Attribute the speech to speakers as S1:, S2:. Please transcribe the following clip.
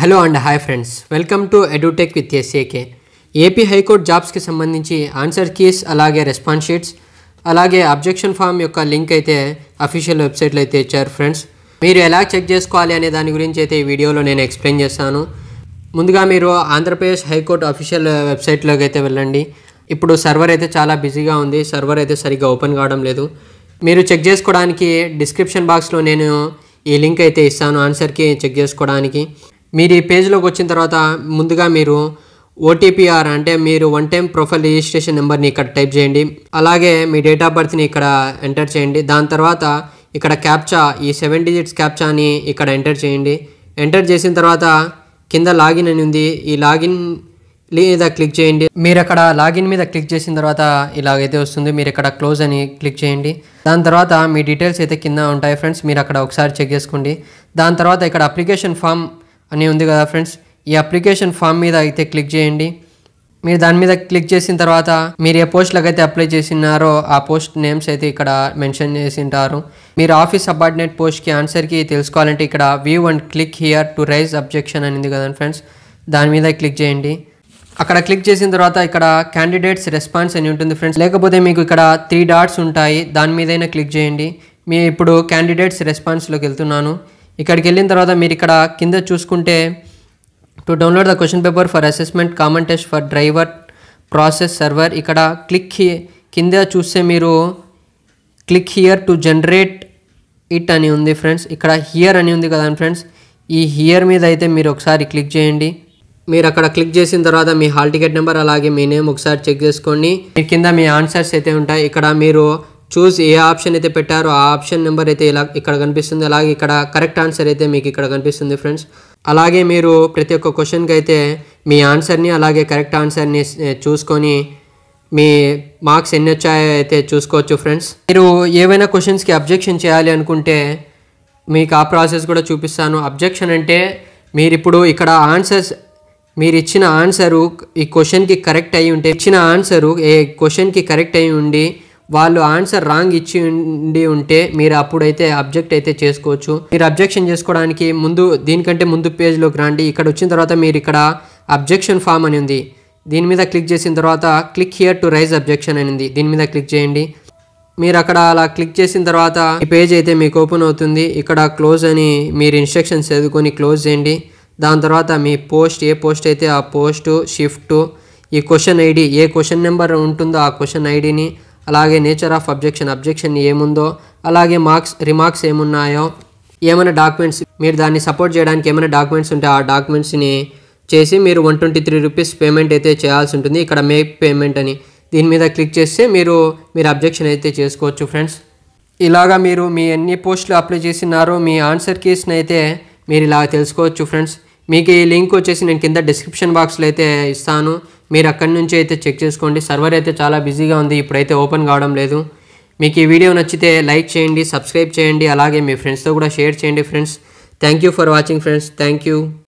S1: hello and hi friends welcome to Edutech with S A K AP high court జాబ్స్కి సంబంధించి answer keys అలాగే response sheets అలాగే objection form యొక్క link అయితే అఫీషియల్ వెబ్సైట్లో అయితే ఇచ్చారు ఫ్రెండ్స్ మీరు ఎలా చెక్ చేసుకోవాలి అనే దాని గురించి అయితే ఈ వీడియోలో నేను ఎక్స్ప్లెయిన్ చేస్తాను ముందుగా మీరు ఆంధ్రప్రదేశ్ హైకోర్టు అఫీషియల్ వెబ్సైట్లోకి అయితే వెళ్ళండి ఇప్పుడు సర్వర్ అయితే చాలా బిజీగా ఉంది సర్వర్ అయితే సరిగ్గా ఓపెన్ కావడం లేదు మీరు చెక్ చేసుకోవడానికి డిస్క్రిప్షన్ బాక్స్లో నేను ఈ లింక్ అయితే ఇస్తాను ఆన్సర్కి చెక్ చేసుకోవడానికి మీరు ఈ పేజ్లోకి వచ్చిన తర్వాత ముందుగా మీరు ఓటీపీఆర్ అంటే మీరు వన్ టైం ప్రొఫైల్ రిజిస్ట్రేషన్ నెంబర్ని ఇక్కడ టైప్ చేయండి అలాగే మీ డేట్ ఆఫ్ బర్త్ని ఇక్కడ ఎంటర్ చేయండి దాని తర్వాత ఇక్కడ క్యాప్చా ఈ సెవెన్ డిజిట్స్ క్యాప్చాని ఇక్కడ ఎంటర్ చేయండి ఎంటర్ చేసిన తర్వాత కింద లాగిన్ అని ఉంది ఈ లాగిన్ మీద క్లిక్ చేయండి మీరు అక్కడ లాగిన్ మీద క్లిక్ చేసిన తర్వాత ఇలాగైతే వస్తుంది మీరు ఇక్కడ క్లోజ్ అని క్లిక్ చేయండి దాని తర్వాత మీ డీటెయిల్స్ అయితే కింద ఉంటాయి ఫ్రెండ్స్ మీరు అక్కడ ఒకసారి చెక్ చేసుకోండి దాని తర్వాత ఇక్కడ అప్లికేషన్ ఫామ్ అని ఉంది కదా ఫ్రెండ్స్ ఈ అప్లికేషన్ ఫామ్ మీద అయితే క్లిక్ చేయండి మీరు దాని మీద క్లిక్ చేసిన తర్వాత మీరు ఏ పోస్ట్లకు అయితే అప్లై చేసినారో ఆ పోస్ట్ నేమ్స్ అయితే ఇక్కడ మెన్షన్ చేసింటారు మీరు ఆఫీస్ అపార్ట్మెంట్ పోస్ట్కి ఆన్సర్కి తెలుసుకోవాలంటే ఇక్కడ view and click here to raise objection అనేది కదా ఫ్రెండ్స్ దాని మీద క్లిక్ చేయండి అక్కడ క్లిక్ చేసిన తర్వాత ఇక్కడ క్యాండిడేట్స్ రెస్పాన్స్ అని ఉంటుంది ఫ్రెండ్స్ లేకపోతే మీకు ఇక్కడ త్రీ డాట్స్ ఉంటాయి దాని మీదైనా క్లిక్ చేయండి మీ ఇప్పుడు క్యాండిడేట్స్ రెస్పాన్స్లోకి వెళ్తున్నాను ఇక్కడికి వెళ్ళిన తర్వాత మీరు ఇక్కడ కింద చూసుకుంటే to download the question paper for assessment common test for driver process server ఇక్కడ క్లిక్ కింద చూస్తే మీరు click here to generate it అని ఉంది ఫ్రెండ్స్ ఇక్కడ హియర్ అని ఉంది కదా ఫ్రెండ్స్ ఈ హియర్ మీద అయితే మీరు ఒకసారి క్లిక్ చేయండి మీరు అక్కడ క్లిక్ చేసిన తర్వాత మీ హాల్ టికెట్ నెంబర్ అలాగే మీ నేమ్ ఒకసారి చెక్ చేసుకోండి మీ కింద మీ ఆన్సర్స్ అయితే ఉంటాయి ఇక్కడ మీరు చూస్ ఏ ఆప్షన్ అయితే పెట్టారో ఆ ఆప్షన్ నెంబర్ అయితే ఇలా ఇక్కడ కనిపిస్తుంది అలాగే ఇక్కడ కరెక్ట్ ఆన్సర్ అయితే మీకు ఇక్కడ కనిపిస్తుంది ఫ్రెండ్స్ అలాగే మీరు ప్రతి ఒక్క క్వశ్చన్కి అయితే మీ ఆన్సర్ని అలాగే కరెక్ట్ ఆన్సర్ని చూసుకొని మీ మార్క్స్ ఎన్ని వచ్చాయో అయితే చూసుకోవచ్చు ఫ్రెండ్స్ మీరు ఏవైనా క్వశ్చన్స్కి అబ్జెక్షన్ చేయాలి అనుకుంటే మీకు ఆ ప్రాసెస్ కూడా చూపిస్తాను అబ్జెక్షన్ అంటే మీరు ఇప్పుడు ఇక్కడ ఆన్సర్స్ మీరు ఇచ్చిన ఆన్సరు ఈ క్వశ్చన్కి కరెక్ట్ అయ్యి ఉంటే ఇచ్చిన ఆన్సరు ఏ క్వశ్చన్కి కరెక్ట్ అయ్యి ఉండి వాళ్ళు ఆన్సర్ రాంగ్ ఇచ్చి ఉండి ఉంటే మీరు అప్పుడైతే అబ్జెక్ట్ అయితే చేసుకోవచ్చు మీరు అబ్జెక్షన్ చేసుకోవడానికి ముందు దీనికంటే ముందు పేజ్లోకి రండి ఇక్కడ వచ్చిన తర్వాత మీరు ఇక్కడ అబ్జెక్షన్ ఫామ్ అని ఉంది దీని మీద క్లిక్ చేసిన తర్వాత click here to raise objection అనింది దీని మీద క్లిక్ చేయండి మీరు అక్కడ అలా క్లిక్ చేసిన తర్వాత ఈ పేజ్ అయితే మీకు ఓపెన్ అవుతుంది ఇక్కడ క్లోజ్ అని మీరు ఇన్స్ట్రక్షన్స్ చదువుకొని క్లోజ్ చేయండి దాని తర్వాత మీ పోస్ట్ ఏ పోస్ట్ అయితే ఆ పోస్టు షిఫ్ట్ ఈ క్వశ్చన్ ఐడి ఏ క్వశ్చన్ నెంబర్ ఉంటుందో ఆ క్వశ్చన్ ఐడిని అలాగే నేచర్ ఆఫ్ అబ్జెక్షన్ అబ్జెక్షన్ ఏముందో అలాగే మార్క్స్ రిమార్క్స్ ఏమున్నాయో ఏమైనా డాక్యుమెంట్స్ మీరు దాన్ని సపోర్ట్ చేయడానికి ఏమైనా డాక్యుమెంట్స్ ఉంటే ఆ డాక్యుమెంట్స్ని చేసి మీరు one twenty three rupees payment అయితే చేయాల్సి ఉంటుంది ఇక్కడ మేక్ పేమెంట్ అని దీని మీద క్లిక్ చేస్తే మీరు మీరు అబ్జెక్షన్ అయితే చేసుకోవచ్చు ఫ్రెండ్స్ ఇలాగా మీరు మీ ఎన్ని పోస్టులు అప్లై చేసినారో మీ ఆన్సర్ కీస్ని అయితే మీరు ఇలా తెలుసుకోవచ్చు ఫ్రెండ్స్ మీకు ఈ లింక్ వచ్చేసి నేను కింద డిస్క్రిప్షన్ బాక్స్లో అయితే ఇస్తాను మీరు అక్కడి నుంచి అయితే చెక్ చేసుకోండి సర్వర్ అయితే చాలా బిజీగా ఉంది ఇప్పుడైతే ఓపెన్ కావడం లేదు మీకు ఈ వీడియో నచ్చితే లైక్ చేయండి సబ్స్క్రైబ్ చేయండి అలాగే మీ ఫ్రెండ్స్తో కూడా షేర్ చేయండి friends thank you for watching friends thank you